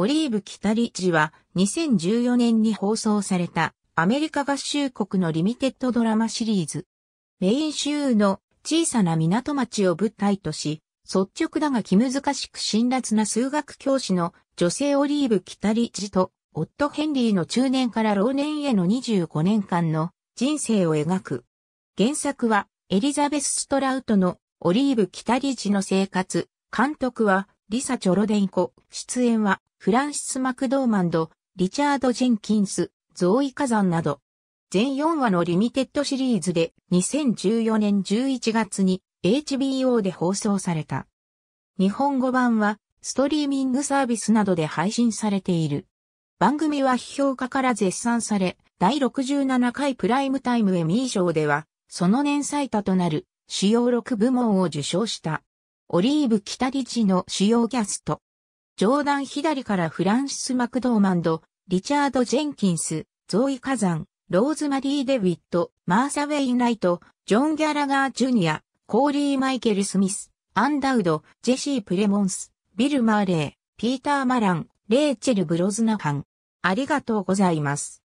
オリーブ・キタリッジは2014年に放送されたアメリカ合衆国のリミテッドドラマシリーズ。メイン州の小さな港町を舞台とし、率直だが気難しく辛辣な数学教師の女性オリーブ・キタリッジと夫ヘンリーの中年から老年への25年間の人生を描く。原作はエリザベス・ストラウトのオリーブ・キタリッジの生活、監督はリサ・チョロデンコ、出演はフランシス・マクドーマンド、リチャード・ジェンキンス、ゾーイ・火山など、全4話のリミテッドシリーズで2014年11月に HBO で放送された。日本語版はストリーミングサービスなどで配信されている。番組は批評家から絶賛され、第67回プライムタイムエミー賞では、その年最多となる主要6部門を受賞した。オリーブ・キタリチの主要キャスト、ジョーダン左からフランシス・マクドーマンド、リチャード・ジェンキンス、ゾーイ・カザン、ローズマリー・デビット、マーサ・ウェインライト、ジョン・ギャラガー・ジュニア、コーリー・マイケル・スミス、アンダウド、ジェシー・プレモンス、ビル・マーレー、ピーター・マラン、レーチェル・ブロズナハン。ありがとうございます。